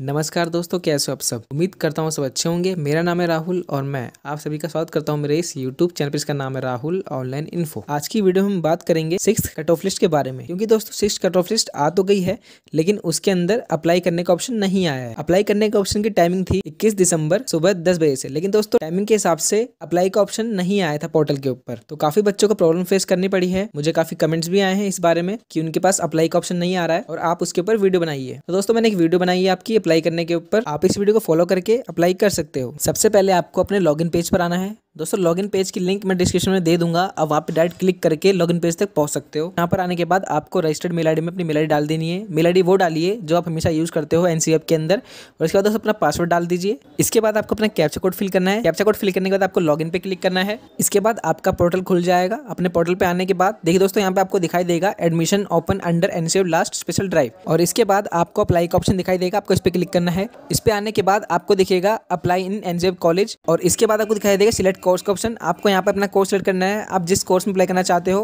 नमस्कार दोस्तों कैसे हो आप सब उम्मीद करता हूँ सब अच्छे होंगे मेरा नाम है राहुल और मैं आप सभी का स्वागत करता हूँ मेरे इस यूट्यूब चैनल पर इसका नाम है राहुल ऑनलाइन इन्फो आज की वीडियो में हम बात करेंगे सिक्स कट ऑफ लिस्ट के बारे में क्योंकि दोस्तों सिक्स कट ऑफ लिस्ट आ तो गई है लेकिन उसके अंदर अप्लाई करने का ऑप्शन नहीं आया है अप्लाई करने का ऑप्शन की टाइमिंग थी इक्कीस दिसंबर सुबह दस बजे से लेकिन दोस्तों टाइमिंग के हिसाब से अप्लाई का ऑप्शन नहीं आया था पोर्टल के ऊपर तो काफी बच्चों को प्रॉब्लम फेस करनी पड़ी है मुझे काफी कमेंट्स भी आए हैं इस बारे में की उनके पास अप्लाई का ऑप्शन नहीं आ रहा है और आप उसके ऊपर वीडियो बनाइए तो दोस्तों मैंने एक वीडियो बनाई है आपकी अप्लाई करने के ऊपर आप इस वीडियो को फॉलो करके अप्लाई कर सकते हो सबसे पहले आपको अपने लॉग पेज पर आना है दोस्तों लॉगिन पेज की लिंक मैं डिस्क्रिप्शन में दे दूंगा आप वहाँ पे डायरेक्ट क्लिक करके लॉगिन पेज तक पहुँच सकते हो यहाँ पर आने के बाद आपको रजिस्टर्ड मेल आई में अपनी मेल आई डाल देनी है मेल आई वो डालिए जो आप हमेशा यूज़ करते हो एन के अंदर और इसके बाद अपना पासवर्ड डाल दीजिए इसके बाद आपको अपना कैप्चा कोड फिल करना है कैप्चा कोड फिल करने के बाद आपको लॉग पे क्लिक करना है इसके बाद आपका पोर्टल खुल जाएगा अपने पोर्टल पर आने के बाद देखिए दोस्तों यहाँ पे आपको दिखाई देगा admission open under NCF last special drive और इसके बाद आपको अप्लाई का ऑप्शन दिखाई देगा आपको इस पर क्लिक करना है इस पर आने के बाद आपको दिखेगा अप्लाई इन एनसीएफ कॉलेज और इसके बाद आपको दिखाई देगा सिलेक्ट कोर्स का ऑप्शन आपको यहाँ पर अपना कोर्स सेलेक्ट करना है आप जिस कोर्स में अप्लाई करना चाहते हो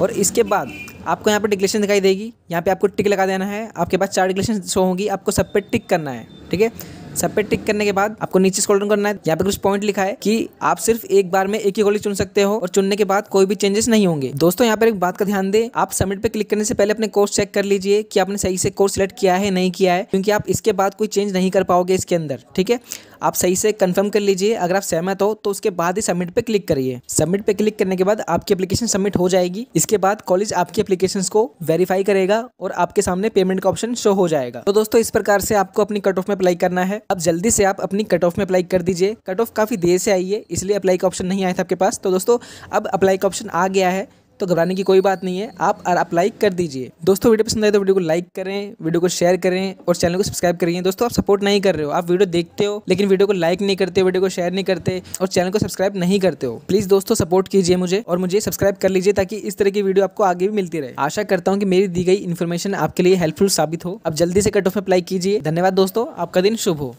और इसके बाद आपको यहाँ पर डिक्लेशन दिखाई देगी यहाँ पे आपको टिक लगा देना है आपके पास चार डिक्लेशन शो होंगी आपको सब पे टिक करना है ठीक है सब पे टिक करने के बाद आपको नीचे स्क्रॉल डाउन करना है यहाँ पे कुछ पॉइंट लिखा है कि आप सिर्फ एक बार में एक ही कॉलेज चुन सकते हो और चुनने के बाद कोई भी चेंजेस नहीं होंगे दोस्तों यहाँ पर एक बात का ध्यान दे आप सबमिट पे क्लिक करने से पहले अपने कोर्स चेक कर लीजिए कि आपने सही से कोर्स सिलेक्ट किया है नहीं किया है क्योंकि आप इसके बाद कोई चेंज नहीं कर पाओगे इसके अंदर ठीक है आप सही से कंफर्म कर लीजिए अगर आप सहमत हो तो उसके बाद ही सबमिट पे क्लिक करिए सबमिट पे क्लिक करने के बाद आपकी एप्लीकेशन सबमिट हो जाएगी इसके बाद कॉलेज आपकी एप्लीकेशन को वेरीफाई करेगा और आपके सामने पेमेंट का ऑप्शन शो हो जाएगा तो दोस्तों इस प्रकार से आपको अपनी कट ऑफ में अप्लाई करना है अब जल्दी से आप अपनी कट ऑफ में अप्लाई कर दीजिए कट ऑफ काफ़ी देर से आई है इसलिए अप्लाई का ऑप्शन नहीं आया था आपके पास तो दोस्तों अब अप्लाई का ऑप्शन आ गया है तो घबराने की कोई बात नहीं है आप अप्लाई कर दीजिए दोस्तों वीडियो पसंद आए तो वीडियो को लाइक करें वीडियो को शेयर करें और चैनल को सब्सक्राइब करिए दोस्तों आप सपोर्ट नहीं कर रहे हो आप वीडियो देखते हो लेकिन वीडियो को लाइक नहीं करते वीडियो को शेयर नहीं करते और चैनल को सब्सक्राइब नहीं करते हो प्लीज दोस्तों सपोर्ट कीजिए मुझे और मुझे सब्सक्राइब कर लीजिए ताकि इस तरह की वीडियो आपको आगे भी मिलती रहे आशा करता हूँ कि मेरी दी गई इन्फॉर्मेशन आपके लिए हेल्पफुल साबित हो आप जल्दी से कट ऑफ अप्लाई कीजिए धन्यवाद दोस्तों आपका दिन शुभ हो